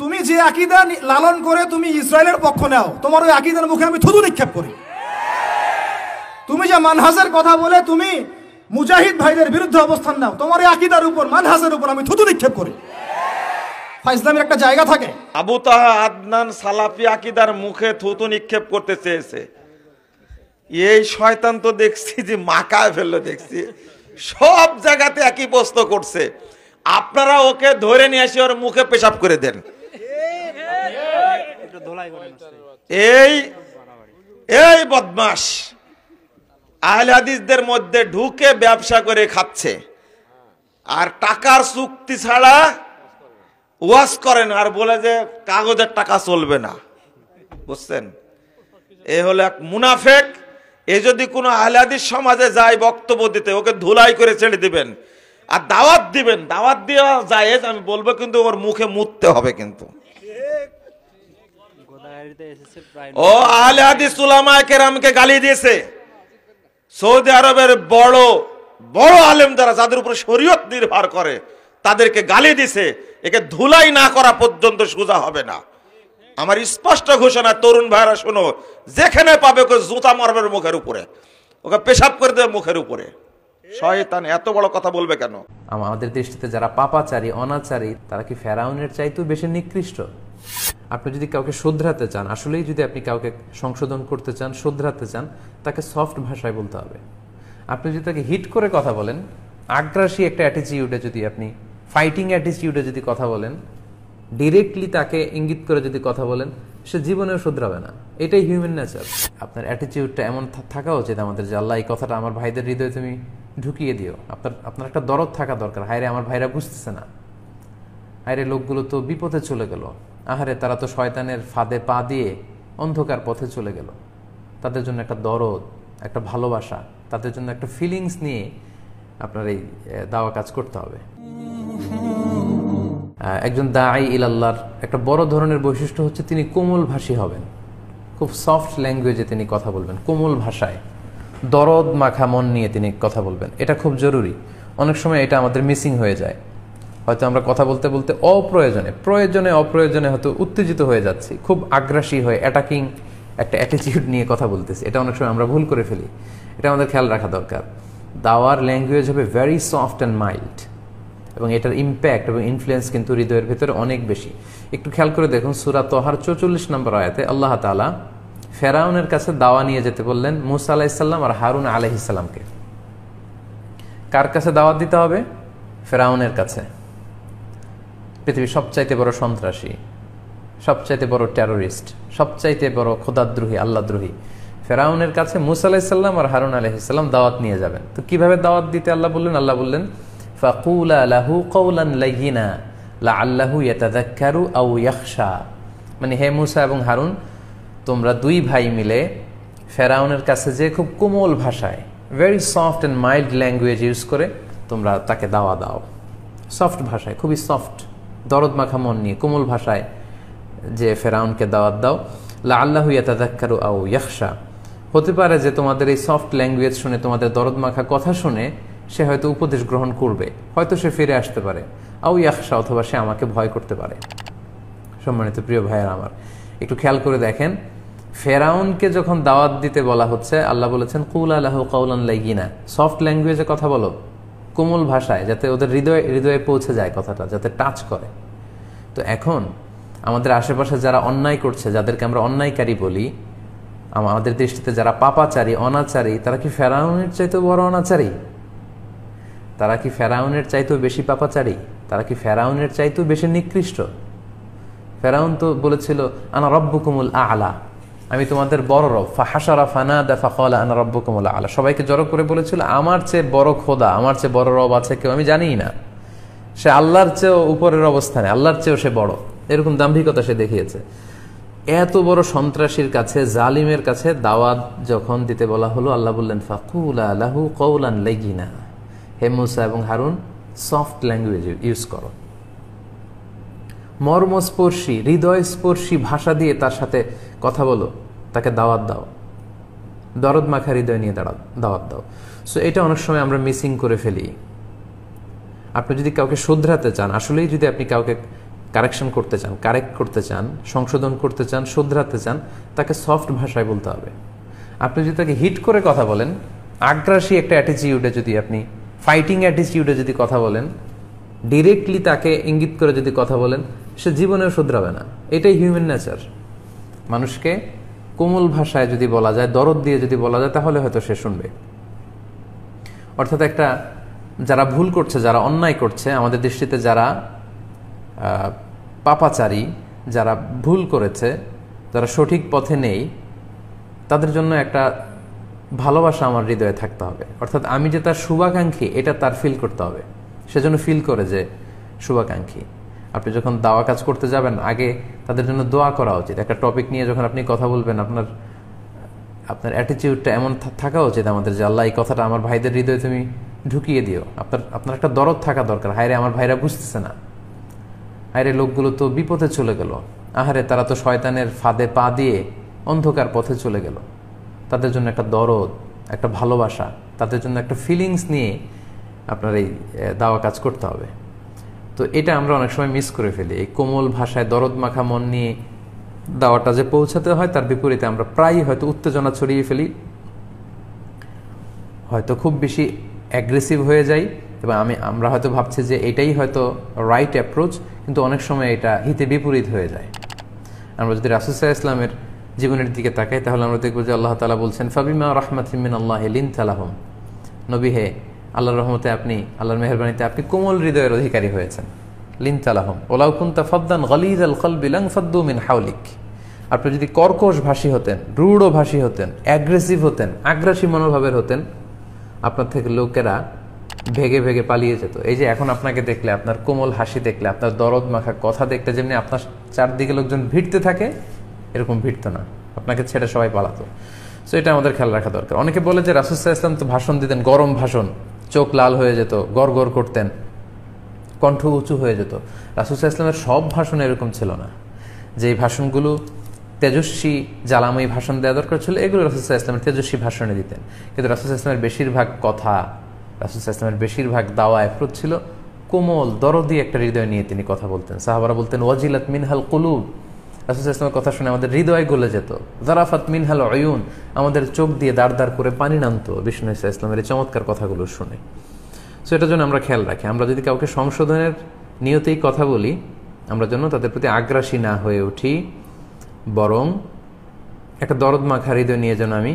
তুমি যে আকিদা লালন করে তুমি ইসরায়েলের পক্ষ নাও তোমার ওই আকিদার মুখে আমি থুতু নিক্ষেপ করি তুমি যে মানহাজের কথা বলে তুমি মুজাহিদ ভাইদের বিরুদ্ধে অবস্থান নাও তোমার এই আকিদার উপর মানহাজের উপর আমি থুতু নিক্ষেপ করি ইসলামের একটা জায়গা থাকে আবু তাহা আদনান সালাফি আকিদার মুখে থুতু নিক্ষেপ করতে চেয়েছে এই শয়তান তো দেখছি যে মাকায় ফেললো দেখছি সব জায়গাতে একই প্রশ্ন করছে আপনারা ওকে ধরে নিয়ে এসে ওর মুখে পেশাব করে দেন এই এই বদমাস আহলে হাদিসদের মধ্যে ঢুকে ব্যবসা করে খাচ্ছে আর টাকার চুক্তি ছাড়া ওয়াশ করেন আর বলে যে কাগজের টাকা চলবে না বুঝছেন এ হলো এক মুনাফেক এ যদি কোনো আহলাদিস সমাজে যায় বক্তব্য দিতে ওকে ধুলাই করে ছেড়ে দিবেন আর দাওয়াত দিবেন দাওয়াত দেওয়া যায় আমি বলবো কিন্তু ওর মুখে মুততে হবে কিন্তু ও আহলে কেরামকে গালি দিয়েছে সৌদি আরবের বড় বড় আলেম দ্বারা যাদের উপরে শরীয়ত নির্ভর করে তাদেরকে গালি দিছে একে ধুলাই না করা পর্যন্ত সোজা হবে না আমার স্পষ্ট ঘোষণা তরুণ ভাইরা শোনো যেখানে পাবে ওকে জুতা মারবে মুখের উপরে ওকে পেশাব করে দেবে মুখের উপরে শয়তান এত বড় কথা বলবে কেন আমাদের দৃষ্টিতে যারা পাপাচারী অনাচারী তারা কি ফেরাউনের চাইতেও বেশি নিকৃষ্ট আপনি যদি কাউকে শোধরাতে চান আসলেই যদি আপনি কাউকে সংশোধন করতে চান শোধরাতে চান তাকে সফট ভাষায় বলতে হবে আপনি যদি তাকে হিট করে কথা বলেন আগ্রাসী একটা অ্যাটিচিউডে যদি আপনি ফাইটিং অ্যাটিচিউডে যদি কথা বলেন ডিরেক্টলি তাকে ইঙ্গিত করে যদি কথা বলেন সে জীবনেও শুধরাবে না এটাই হিউম্যান নেচার আপনার অ্যাটিচিউডটা এমন থাকা উচিত আমাদের যে আল্লাহ এই কথাটা আমার ভাইদের হৃদয়ে তুমি ঢুকিয়ে দিও আপনার আপনার একটা দরদ থাকা দরকার হায়রে আমার ভাইরা বুঝতেছে না হায়রে লোকগুলো তো বিপদে চলে গেল আহারে তারা তো শয়তানের ফাঁদে পা দিয়ে অন্ধকার পথে চলে গেল তাদের জন্য একটা দরদ একটা ভালোবাসা তাদের জন্য একটা ফিলিংস নিয়ে আপনার এই দাওয়া কাজ করতে হবে একজন দায় ইলাল্লার একটা বড় ধরনের বৈশিষ্ট্য হচ্ছে তিনি কোমল ভাষী হবেন খুব সফট ল্যাঙ্গুয়েজে তিনি কথা বলবেন কোমল ভাষায় দরদ মাখা মন নিয়ে তিনি কথা বলবেন এটা খুব জরুরি অনেক সময় এটা আমাদের মিসিং হয়ে যায় হয়তো আমরা কথা বলতে বলতে অপ্রয়োজনে প্রয়োজনে অপ্রয়োজনে হয়তো উত্তেজিত হয়ে যাচ্ছি খুব আগ্রাসী হয়ে অ্যাটাকিং একটা অ্যাটিটিউড নিয়ে কথা বলতেছি এটা অনেক সময় আমরা ভুল করে ফেলি এটা আমাদের খেয়াল রাখা দরকার দাওয়ার ল্যাঙ্গুয়েজ হবে ভেরি সফট অ্যান্ড মাইল্ড এবং এটার ইম্প্যাক্ট এবং ইনফ্লুয়েন্স কিন্তু হৃদয়ের ভেতরে অনেক বেশি একটু খেয়াল করে দেখুন সুরা তোহার চৌচল্লিশ নম্বর আয়াতে আল্লাহ তালা ফেরাউনের কাছে দাওয়া নিয়ে যেতে বললেন মুসা আলাইসাল্লাম আর হারুন আলহিসাল্লামকে কার কাছে দাওয়াত দিতে হবে ফেরাউনের কাছে পৃথিবীর সবচাইতে বড় সন্ত্রাসী সবচাইতে বড় টেরোরিস্ট সবচাইতে বড় খোদাদ্রোহী আল্লাদ্রোহী ফেরাউনের কাছে মুসা আলাহিসাল্লাম আর হারুন আলহিসাল্লাম দাওয়াত নিয়ে যাবেন তো কিভাবে দাওয়াত দিতে আল্লাহ বললেন আল্লাহ বললেন ফাকুলা লাহু কৌলান লাইনা লা আল্লাহু ইয়াতাদাক্কারু আউ ইয়াকশা মানে হে মুসা এবং হারুন তোমরা দুই ভাই মিলে ফেরাউনের কাছে যে খুব কোমল ভাষায় very soft and mild language use করে তোমরা তাকে দাওয়া দাও সফট ভাষায় খুবই সফট দরদ মাখা মন নিয়ে কোমল ভাষায় যে ফেরাউনকে দাওয়াত দাও লা আল্লাহ ইয়াতাদাক্কারু আউ ইয়াকশা হতে পারে যে তোমাদের এই সফট ল্যাঙ্গুয়েজ শুনে তোমাদের দরদ মাখা কথা শুনে সে হয়তো উপদেশ গ্রহণ করবে হয়তো সে ফিরে আসতে পারে আউ ইয়াকশা অথবা সে আমাকে ভয় করতে পারে সম্মানিত প্রিয় ভাইয়ের আমার একটু খেয়াল করে দেখেন ফেরাউনকে যখন দাওয়াত দিতে বলা হচ্ছে আল্লাহ বলেছেন কুল আল্লাহ কাউলান লাইগিনা সফট ল্যাঙ্গুয়েজে কথা বলো কোমল ভাষায় যাতে ওদের হৃদয়ে হৃদয়ে পৌঁছে যায় কথাটা যাতে টাচ করে তো এখন আমাদের আশেপাশে যারা অন্যায় করছে যাদেরকে আমরা অন্যায়কারী বলি আমাদের দৃষ্টিতে যারা পাপাচারী অনাচারী তারা কি ফেরাউনের চাইতেও বড় অনাচারী তারা কি ফেরাউনের চাইতেও বেশি পাপাচারী তারা কি ফেরাউনের চাইতেও বেশি নিকৃষ্ট ফেরাউন তো বলেছিল আনা রব্বুকুমুল আলা আমি তোমাদের বড় রব ফাহাসারা ফানা দাফা কলা আনা কমলা আলা সবাইকে জড়ো করে বলেছিল আমার চেয়ে বড় খোদা আমার চেয়ে বড় রব আছে কেউ আমি জানিই না সে আল্লাহর চেয়েও উপরের অবস্থানে আল্লাহর চেয়েও সে বড় এরকম দাম্ভিকতা সে দেখিয়েছে এত বড় সন্ত্রাসীর কাছে জালিমের কাছে দাওয়াত যখন দিতে বলা হলো আল্লাহ বললেন ফাকুলা কৌল কৌলান লেগিনা হেমুসা এবং হারুন সফট ল্যাঙ্গুয়েজ ইউজ করো মর্মস্পর্শী হৃদয়স্পর্শী ভাষা দিয়ে তার সাথে কথা বলো তাকে দাওয়াত দাও দরদ মাখা হৃদয় নিয়ে দাঁড়া দাওয়াত দাও সো এটা অনেক সময় আমরা মিসিং করে ফেলি আপনি যদি কাউকে শুধরাতে চান আসলেই যদি আপনি কাউকে কারেকশন করতে চান কারেক্ট করতে চান সংশোধন করতে চান শুধরাতে চান তাকে সফট ভাষায় বলতে হবে আপনি যদি তাকে হিট করে কথা বলেন আগ্রাসী একটা অ্যাটিচিউডে যদি আপনি ফাইটিং অ্যাটিচিউডে যদি কথা বলেন ডিরেক্টলি তাকে ইঙ্গিত করে যদি কথা বলেন সে জীবনেও শুধরাবে না এটাই হিউম্যান নেচার মানুষকে কোমল ভাষায় যদি বলা যায় দরদ দিয়ে যদি বলা যায় তাহলে হয়তো সে শুনবে অর্থাৎ একটা যারা ভুল করছে যারা অন্যায় করছে আমাদের দৃষ্টিতে যারা পাপাচারী যারা ভুল করেছে যারা সঠিক পথে নেই তাদের জন্য একটা ভালোবাসা আমার হৃদয়ে থাকতে হবে অর্থাৎ আমি যে তার শুভাকাঙ্ক্ষী এটা তার ফিল করতে হবে সেজন্য ফিল করে যে শুভাকাঙ্ক্ষী আপনি যখন দাওয়া কাজ করতে যাবেন আগে তাদের জন্য দোয়া করা উচিত একটা টপিক নিয়ে যখন আপনি কথা বলবেন আপনার আপনার অ্যাটিটিউডটা এমন থাকা উচিত আমাদের যে আল্লাহ এই কথাটা আমার ভাইদের হৃদয়ে তুমি ঢুকিয়ে দিও আপনার আপনার একটা দরদ থাকা দরকার হায়রে আমার ভাইরা বুঝতেছে না হায়রে লোকগুলো তো বিপথে চলে গেল আহারে তারা তো শয়তানের ফাঁদে পা দিয়ে অন্ধকার পথে চলে গেল তাদের জন্য একটা দরদ একটা ভালোবাসা তাদের জন্য একটা ফিলিংস নিয়ে আপনার এই দাওয়া কাজ করতে হবে তো এটা আমরা অনেক সময় মিস করে ফেলি এই কোমল ভাষায় দরদ মাখা মন নিয়ে দাওয়াটা যে পৌঁছাতে হয় তার বিপরীতে আমরা প্রায়ই হয়তো উত্তেজনা ছড়িয়ে ফেলি হয়তো খুব বেশি অ্যাগ্রেসিভ হয়ে যাই এবং আমি আমরা হয়তো ভাবছি যে এটাই হয়তো রাইট অ্যাপ্রোচ কিন্তু অনেক সময় এটা হিতে বিপরীত হয়ে যায় আমরা যদি রাসুসাহ ইসলামের জীবনের দিকে তাকাই তাহলে আমরা দেখব যে আল্লাহ তালা বলছেন ফাবিমা রহমাত আল্লাহ লিন তালাহম নবী হে আল্লাহর রহমতে আপনি আল্লাহর মেহরবানিতে আপনি কোমল হৃদয়ের অধিকারী হয়েছেন লিনতালাহম ওলাউকুন্তা ফদ্দান গলিদ আল কল বিলং মিন হাউলিক আপনি যদি কর্কশ ভাষী হতেন রুড়ো ভাষী হতেন অ্যাগ্রেসিভ হতেন আগ্রাসী মনোভাবের হতেন আপনার থেকে লোকেরা ভেগে ভেগে পালিয়ে যেত এই যে এখন আপনাকে দেখলে আপনার কোমল হাসি দেখলে আপনার দরদ মাখা কথা দেখলে যেমনি আপনার চারদিকে লোকজন ভিড়তে থাকে এরকম ভিড়ত না আপনাকে ছেড়ে সবাই পালাতো সো এটা আমাদের খেয়াল রাখা দরকার অনেকে বলে যে রাসুসাহ ইসলাম তো ভাষণ দিতেন গরম ভাষণ চোখ লাল হয়ে যেত গড় গড় করতেন কণ্ঠ উঁচু হয়ে যেত রাসুসা ইসলামের সব ভাষণ এরকম ছিল না যে ভাষণগুলো তেজস্বী জ্বালাময়ী ভাষণ দেওয়া দরকার ছিল এগুলো রাসুসা ইসলামের তেজস্বী ভাষণে দিতেন কিন্তু রাসুসা ইসলামের বেশিরভাগ কথা রাসুসা ইসলামের বেশিরভাগ দাওয়া এফরত ছিল কোমল দরদি একটা হৃদয় নিয়ে তিনি কথা বলতেন সাহাবারা বলতেন ওয়াজিলাত মিনহাল কলুব রাসুল ইসলামের কথা শুনে আমাদের হৃদয় গলে যেত জারাফাত মিনহাল অয়ুন আমাদের চোখ দিয়ে দাঁড় দাঁড় করে পানি নামতো বিষ্ণু ইসলামের এই চমৎকার কথাগুলো শুনে সো এটার জন্য আমরা খেয়াল রাখি আমরা যদি কাউকে সংশোধনের নিয়তেই কথা বলি আমরা যেন তাদের প্রতি আগ্রাসী না হয়ে উঠি বরং একটা দরদ মাখা হৃদয় নিয়ে যেন আমি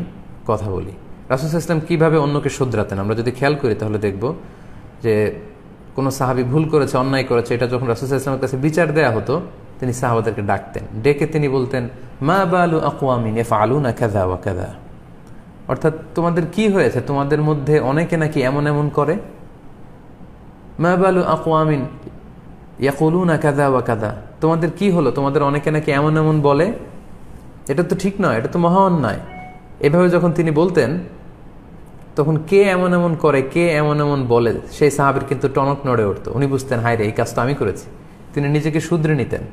কথা বলি রাসুল ইসলাম কীভাবে অন্যকে শুধরাতেন আমরা যদি খেয়াল করি তাহলে দেখব যে কোনো সাহাবি ভুল করেছে অন্যায় করেছে এটা যখন রাসুল ইসলামের কাছে বিচার দেয়া হতো তিনি সাহাবাদেরকে ডাকতেন ডেকে তিনি বলতেন মা বালু আকুয়ামিন এফ আলু না কাদা ওয়া কাদা অর্থাৎ তোমাদের কি হয়েছে তোমাদের মধ্যে অনেকে নাকি এমন এমন করে মা বালু আকুয়ামিন ইয়াকুলু না কাদা ওয়া কাদা তোমাদের কি হলো তোমাদের অনেকে নাকি এমন এমন বলে এটা তো ঠিক নয় এটা তো মহা অন্যায় এভাবে যখন তিনি বলতেন তখন কে এমন এমন করে কে এমন এমন বলে সেই সাহাবের কিন্তু টনক নড়ে উঠতো উনি বুঝতেন হায় রে এই কাজটা আমি করেছি তিনি নিজেকে শুধরে নিতেন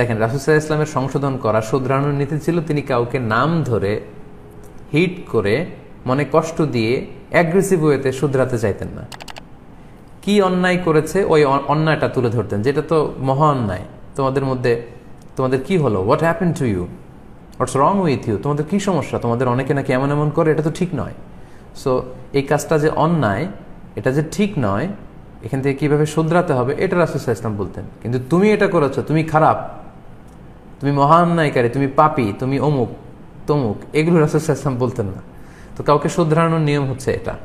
দেখেন রাসুসাহ ইসলামের সংশোধন করা শুধরানোর নীতি ছিল তিনি কাউকে নাম ধরে হিট করে মনে কষ্ট দিয়ে অ্যাগ্রেসিভ ওয়েতে শুধরাতে চাইতেন না কি অন্যায় করেছে ওই অন্যায়টা তুলে ধরতেন যেটা তো মহা অন্যায় তোমাদের মধ্যে তোমাদের কি হলো what happen to you what's wrong with you তোমাদের কি সমস্যা তোমাদের অনেকে নাকি এমন এমন করে এটা তো ঠিক নয় সো এই কাজটা যে অন্যায় এটা যে ঠিক নয় এখান থেকে কীভাবে শুধরাতে হবে এটা রাসুসাহ ইসলাম বলতেন কিন্তু তুমি এটা করেছো তুমি খারাপ তুমি মহান্যায়কারী তুমি পাপি তুমি অমুক তমুক এগুলো রাসুল সাল্লাম বলতেন না তো কাউকে শুধরানোর নিয়ম হচ্ছে এটা